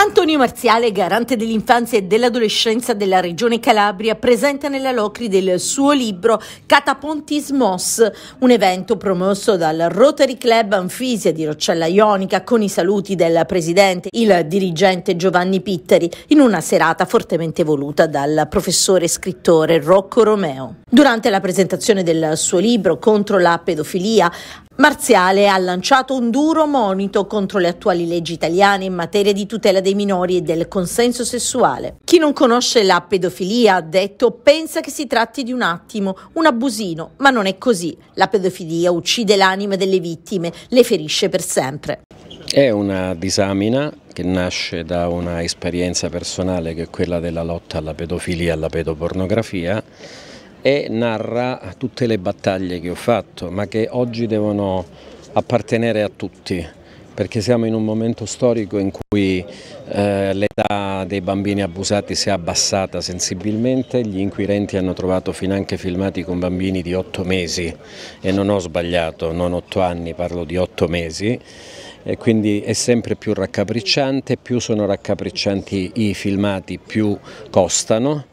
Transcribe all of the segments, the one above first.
Antonio Marziale, garante dell'infanzia e dell'adolescenza della Regione Calabria, presenta nella Locri del suo libro Catapontismos, un evento promosso dal Rotary Club Anfisia di Roccella Ionica con i saluti del presidente, il dirigente Giovanni Pitteri, in una serata fortemente voluta dal professore e scrittore Rocco Romeo. Durante la presentazione del suo libro Contro la pedofilia, Marziale ha lanciato un duro monito contro le attuali leggi italiane in materia di tutela dei minori e del consenso sessuale. Chi non conosce la pedofilia, ha detto, pensa che si tratti di un attimo, un abusino, ma non è così. La pedofilia uccide l'anima delle vittime, le ferisce per sempre. È una disamina che nasce da una esperienza personale che è quella della lotta alla pedofilia e alla pedopornografia e narra tutte le battaglie che ho fatto, ma che oggi devono appartenere a tutti, perché siamo in un momento storico in cui eh, l'età dei bambini abusati si è abbassata sensibilmente, gli inquirenti hanno trovato finanche filmati con bambini di 8 mesi e non ho sbagliato, non 8 anni, parlo di 8 mesi e quindi è sempre più raccapricciante, più sono raccapriccianti i filmati più costano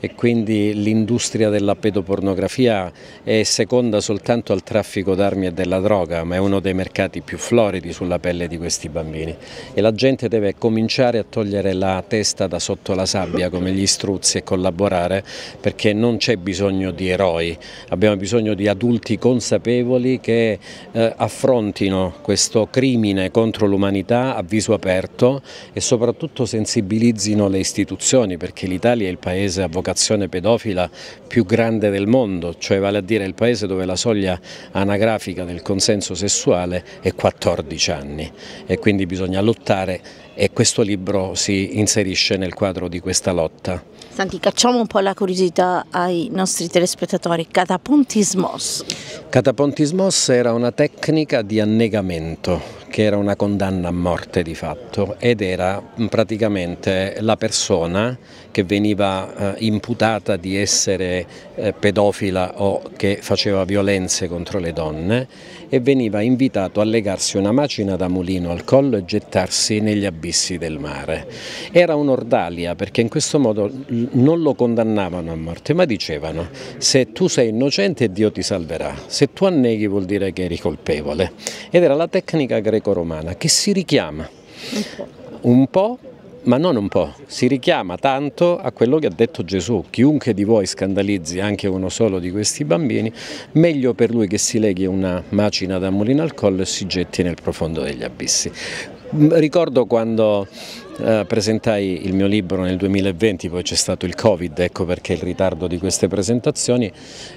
e quindi l'industria della pedopornografia è seconda soltanto al traffico d'armi e della droga, ma è uno dei mercati più floridi sulla pelle di questi bambini e la gente deve cominciare a togliere la testa da sotto la sabbia come gli struzzi e collaborare perché non c'è bisogno di eroi, abbiamo bisogno di adulti consapevoli che eh, affrontino questo crimine crimine contro l'umanità a viso aperto e soprattutto sensibilizzino le istituzioni perché l'Italia è il paese a vocazione pedofila più grande del mondo, cioè vale a dire il paese dove la soglia anagrafica del consenso sessuale è 14 anni e quindi bisogna lottare e questo libro si inserisce nel quadro di questa lotta. Santi, cacciamo un po' la curiosità ai nostri telespettatori. Catapontismos. Catapontismos era una tecnica di annegamento che era una condanna a morte di fatto ed era praticamente la persona che veniva eh, imputata di essere eh, pedofila o che faceva violenze contro le donne e veniva invitato a legarsi una macina da mulino al collo e gettarsi negli abissi fissi del mare. Era un'ordalia perché in questo modo non lo condannavano a morte, ma dicevano se tu sei innocente Dio ti salverà, se tu anneghi vuol dire che eri colpevole. Ed era la tecnica greco-romana che si richiama un po' ma non un po', si richiama tanto a quello che ha detto Gesù, chiunque di voi scandalizzi anche uno solo di questi bambini, meglio per lui che si leghi una macina da mulino al collo e si getti nel profondo degli abissi ricordo quando eh, presentai il mio libro nel 2020, poi c'è stato il Covid, ecco perché il ritardo di queste presentazioni.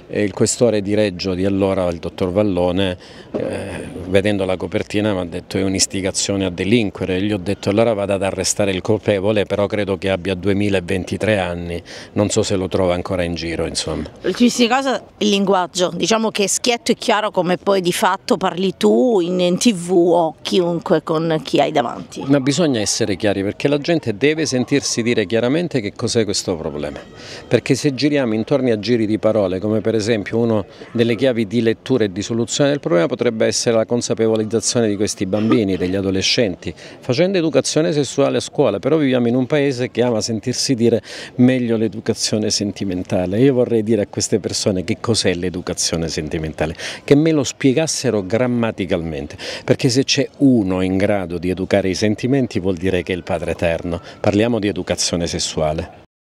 E il questore di Reggio di allora, il dottor Vallone, eh, vedendo la copertina mi ha detto è un'istigazione a delinquere. Gli ho detto allora vado ad arrestare il colpevole, però credo che abbia 2023 anni, non so se lo trova ancora in giro. Insomma. L'ultimissima cosa, il linguaggio, diciamo che è schietto e chiaro come poi di fatto parli tu in, in tv o chiunque con chi hai davanti. Ma bisogna essere chiari perché perché la gente deve sentirsi dire chiaramente che cos'è questo problema, perché se giriamo intorno a giri di parole, come per esempio una delle chiavi di lettura e di soluzione del problema potrebbe essere la consapevolizzazione di questi bambini, degli adolescenti, facendo educazione sessuale a scuola, però viviamo in un paese che ama sentirsi dire meglio l'educazione sentimentale, io vorrei dire a queste persone che cos'è l'educazione sentimentale, che me lo spiegassero grammaticalmente, perché se c'è uno in grado di educare i sentimenti vuol dire che il padre madre eterna, parliamo di educazione sessuale.